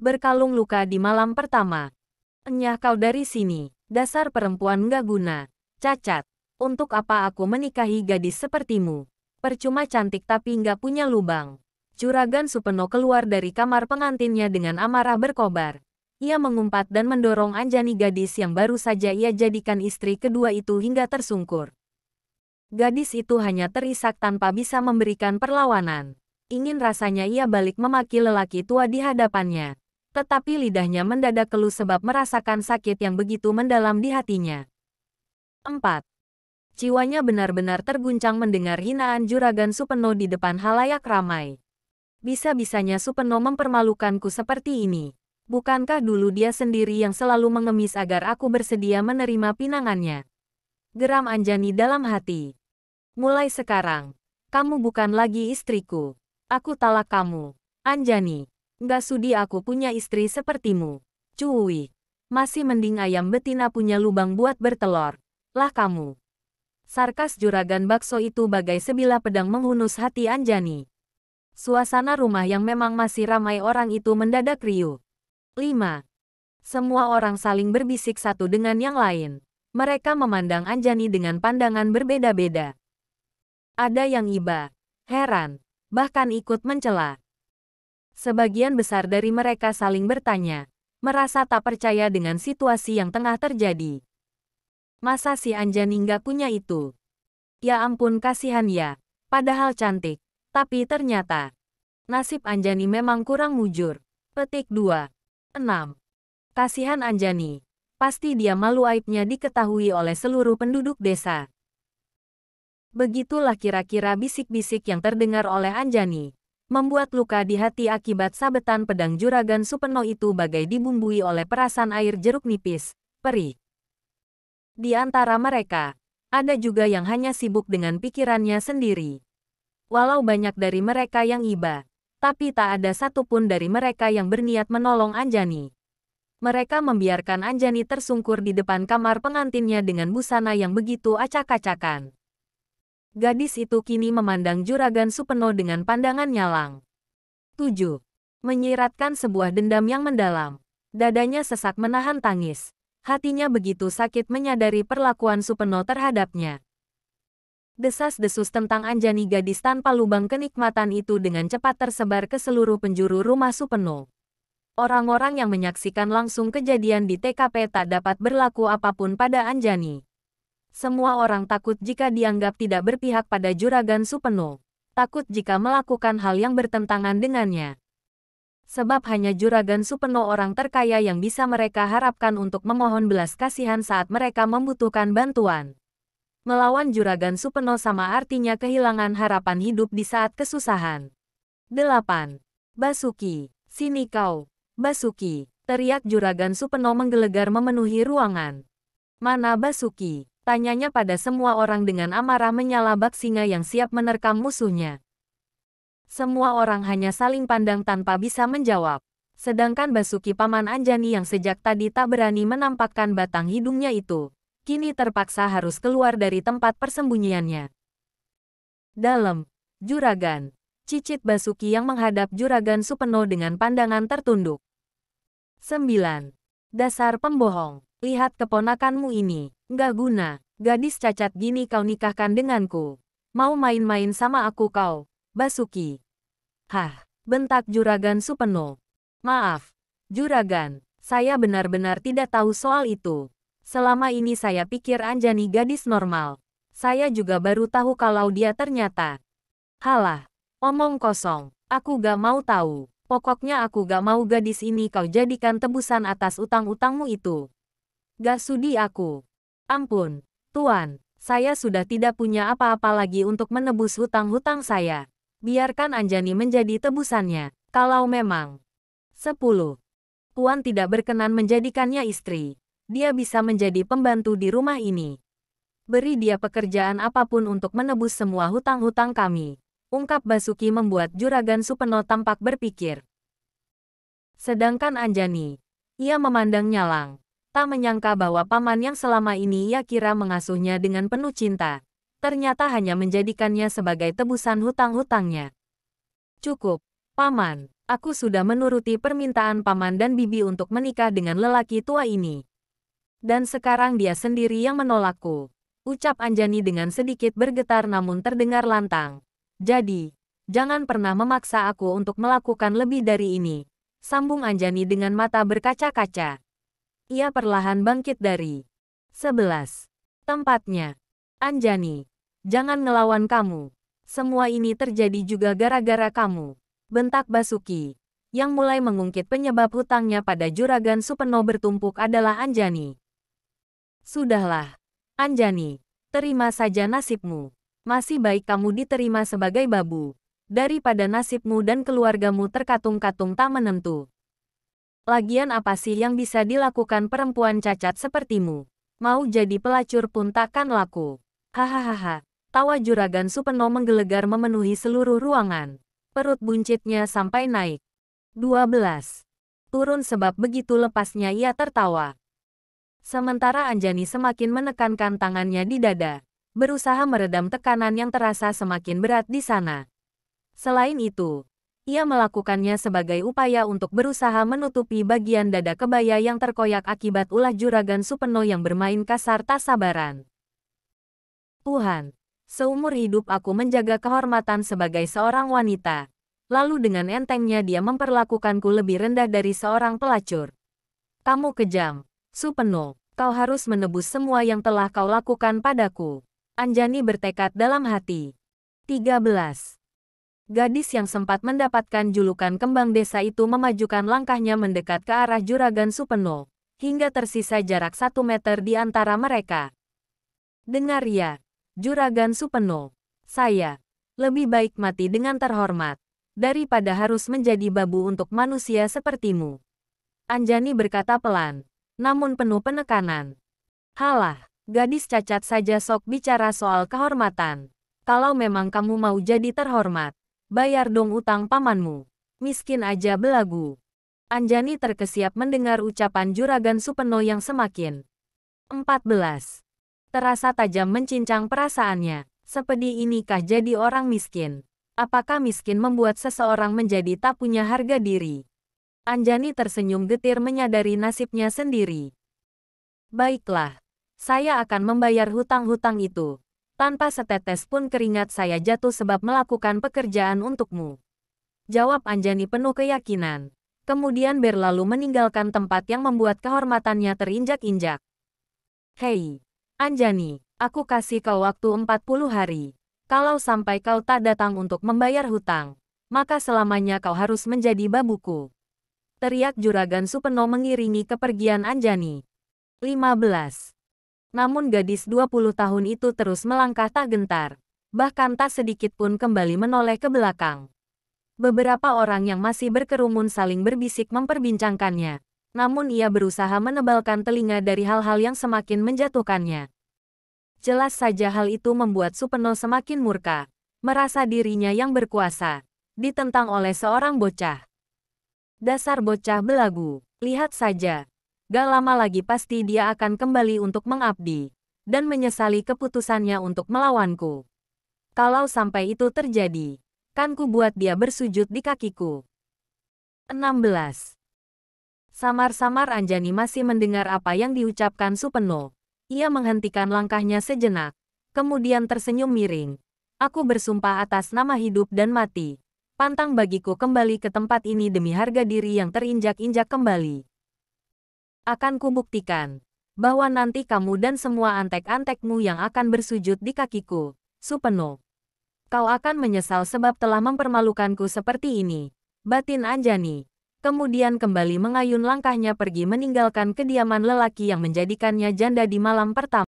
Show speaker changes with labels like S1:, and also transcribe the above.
S1: Berkalung luka di malam pertama. Enyah kau dari sini, dasar perempuan gak guna. Cacat, untuk apa aku menikahi gadis sepertimu? Percuma cantik tapi gak punya lubang. Curagan Supeno keluar dari kamar pengantinnya dengan amarah berkobar. Ia mengumpat dan mendorong Anjani gadis yang baru saja ia jadikan istri kedua itu hingga tersungkur. Gadis itu hanya terisak tanpa bisa memberikan perlawanan. Ingin rasanya ia balik memaki lelaki tua di hadapannya. Tetapi lidahnya mendadak keluh sebab merasakan sakit yang begitu mendalam di hatinya. 4. Ciwanya benar-benar terguncang mendengar hinaan juragan Supeno di depan halayak ramai. Bisa-bisanya Supeno mempermalukanku seperti ini. Bukankah dulu dia sendiri yang selalu mengemis agar aku bersedia menerima pinangannya? Geram Anjani dalam hati. Mulai sekarang, kamu bukan lagi istriku. Aku talak kamu. Anjani. Gak sudi aku punya istri sepertimu. Cuwi. Masih mending ayam betina punya lubang buat bertelur. Lah kamu. Sarkas juragan bakso itu bagai sebilah pedang menghunus hati Anjani. Suasana rumah yang memang masih ramai orang itu mendadak riuh. 5. Semua orang saling berbisik satu dengan yang lain. Mereka memandang Anjani dengan pandangan berbeda-beda. Ada yang iba, heran, bahkan ikut mencela. Sebagian besar dari mereka saling bertanya, merasa tak percaya dengan situasi yang tengah terjadi. Masa si Anjani nggak punya itu? Ya ampun kasihan ya, padahal cantik. Tapi ternyata, nasib Anjani memang kurang mujur. Petik 2. 6. Kasihan Anjani. Pasti dia malu aibnya diketahui oleh seluruh penduduk desa. Begitulah kira-kira bisik-bisik yang terdengar oleh Anjani. Membuat luka di hati akibat sabetan pedang juragan Supeno itu bagai dibumbui oleh perasan air jeruk nipis, perih. Di antara mereka, ada juga yang hanya sibuk dengan pikirannya sendiri. Walau banyak dari mereka yang iba, tapi tak ada satupun dari mereka yang berniat menolong Anjani. Mereka membiarkan Anjani tersungkur di depan kamar pengantinnya dengan busana yang begitu acak-acakan. Gadis itu kini memandang Juragan Supeno dengan pandangan nyalang. 7. Menyiratkan sebuah dendam yang mendalam. Dadanya sesak menahan tangis. Hatinya begitu sakit menyadari perlakuan Supeno terhadapnya. Desas-desus tentang Anjani gadis tanpa lubang kenikmatan itu dengan cepat tersebar ke seluruh penjuru rumah Supeno. Orang-orang yang menyaksikan langsung kejadian di TKP tak dapat berlaku apapun pada Anjani. Semua orang takut jika dianggap tidak berpihak pada Juragan Supeno. Takut jika melakukan hal yang bertentangan dengannya. Sebab hanya Juragan Supeno orang terkaya yang bisa mereka harapkan untuk memohon belas kasihan saat mereka membutuhkan bantuan. Melawan Juragan Supeno sama artinya kehilangan harapan hidup di saat kesusahan. 8. Basuki, sini kau. Basuki, teriak Juragan Supeno menggelegar memenuhi ruangan. Mana Basuki? Tanyanya pada semua orang dengan amarah menyala bak singa yang siap menerkam musuhnya. Semua orang hanya saling pandang tanpa bisa menjawab. Sedangkan Basuki Paman Anjani yang sejak tadi tak berani menampakkan batang hidungnya itu, kini terpaksa harus keluar dari tempat persembunyiannya. Dalam, Juragan, cicit Basuki yang menghadap Juragan Supeno dengan pandangan tertunduk. 9. Dasar pembohong, lihat keponakanmu ini. Nggak guna, gadis cacat gini kau nikahkan denganku. Mau main-main sama aku kau, Basuki. Hah, bentak juragan Supeno. Maaf, juragan, saya benar-benar tidak tahu soal itu. Selama ini saya pikir Anjani gadis normal. Saya juga baru tahu kalau dia ternyata. Halah, omong kosong. Aku gak mau tahu. Pokoknya aku gak mau gadis ini kau jadikan tebusan atas utang-utangmu itu. Gak sudi aku. Ampun, Tuan, saya sudah tidak punya apa-apa lagi untuk menebus hutang-hutang saya. Biarkan Anjani menjadi tebusannya, kalau memang. 10. Tuan tidak berkenan menjadikannya istri. Dia bisa menjadi pembantu di rumah ini. Beri dia pekerjaan apapun untuk menebus semua hutang-hutang kami. Ungkap Basuki membuat Juragan Supeno tampak berpikir. Sedangkan Anjani, ia memandang Nyalang. Tak menyangka bahwa paman yang selama ini ia kira mengasuhnya dengan penuh cinta, ternyata hanya menjadikannya sebagai tebusan hutang-hutangnya. Cukup, paman. Aku sudah menuruti permintaan paman dan bibi untuk menikah dengan lelaki tua ini. Dan sekarang dia sendiri yang menolakku. Ucap Anjani dengan sedikit bergetar namun terdengar lantang. Jadi, jangan pernah memaksa aku untuk melakukan lebih dari ini. Sambung Anjani dengan mata berkaca-kaca. Ia perlahan bangkit dari 11. Tempatnya. Anjani, jangan ngelawan kamu. Semua ini terjadi juga gara-gara kamu. Bentak Basuki, yang mulai mengungkit penyebab hutangnya pada juragan Supeno bertumpuk adalah Anjani. Sudahlah, Anjani, terima saja nasibmu. Masih baik kamu diterima sebagai babu daripada nasibmu dan keluargamu terkatung-katung tak menentu. Lagian apa sih yang bisa dilakukan perempuan cacat sepertimu? Mau jadi pelacur pun takkan laku. Hahaha. Tawa juragan Supeno menggelegar memenuhi seluruh ruangan. Perut buncitnya sampai naik. 12. Turun sebab begitu lepasnya ia tertawa. Sementara Anjani semakin menekankan tangannya di dada, berusaha meredam tekanan yang terasa semakin berat di sana. Selain itu, ia melakukannya sebagai upaya untuk berusaha menutupi bagian dada kebaya yang terkoyak akibat ulah juragan Supeno yang bermain kasar tak sabaran. Tuhan, seumur hidup aku menjaga kehormatan sebagai seorang wanita. Lalu dengan entengnya dia memperlakukanku lebih rendah dari seorang pelacur. Kamu kejam, Supeno. Kau harus menebus semua yang telah kau lakukan padaku. Anjani bertekad dalam hati. 13 gadis yang sempat mendapatkan julukan kembang desa itu memajukan langkahnya mendekat ke arah juragan Supeno, hingga tersisa jarak satu meter di antara mereka. Dengar ya, juragan Supeno, saya, lebih baik mati dengan terhormat, daripada harus menjadi babu untuk manusia sepertimu. Anjani berkata pelan, namun penuh penekanan. Halah, gadis cacat saja sok bicara soal kehormatan. Kalau memang kamu mau jadi terhormat, Bayar dong utang pamanmu. Miskin aja belagu. Anjani terkesiap mendengar ucapan juragan Supeno yang semakin 14. Terasa tajam mencincang perasaannya. Sepedi inikah jadi orang miskin? Apakah miskin membuat seseorang menjadi tak punya harga diri? Anjani tersenyum getir menyadari nasibnya sendiri. Baiklah, saya akan membayar hutang-hutang itu. Tanpa setetes pun keringat saya jatuh sebab melakukan pekerjaan untukmu. Jawab Anjani penuh keyakinan. Kemudian berlalu meninggalkan tempat yang membuat kehormatannya terinjak-injak. Hei, Anjani, aku kasih kau waktu 40 hari. Kalau sampai kau tak datang untuk membayar hutang, maka selamanya kau harus menjadi babuku. Teriak Juragan Supeno mengiringi kepergian Anjani. 15. Namun gadis 20 tahun itu terus melangkah tak gentar. Bahkan tak sedikit pun kembali menoleh ke belakang. Beberapa orang yang masih berkerumun saling berbisik memperbincangkannya. Namun ia berusaha menebalkan telinga dari hal-hal yang semakin menjatuhkannya. Jelas saja hal itu membuat Supeno semakin murka. Merasa dirinya yang berkuasa. Ditentang oleh seorang bocah. Dasar bocah belagu. Lihat saja, Gak lama lagi pasti dia akan kembali untuk mengabdi dan menyesali keputusannya untuk melawanku. Kalau sampai itu terjadi, kan ku buat dia bersujud di kakiku. 16. Samar-samar Anjani masih mendengar apa yang diucapkan Supeno. Ia menghentikan langkahnya sejenak, kemudian tersenyum miring. Aku bersumpah atas nama hidup dan mati. Pantang bagiku kembali ke tempat ini demi harga diri yang terinjak-injak kembali. Akan kubuktikan bahwa nanti kamu dan semua antek-antekmu yang akan bersujud di kakiku, Supeno. Kau akan menyesal sebab telah mempermalukanku seperti ini. Batin Anjani. Kemudian kembali mengayun langkahnya pergi meninggalkan kediaman lelaki yang menjadikannya janda di malam pertama.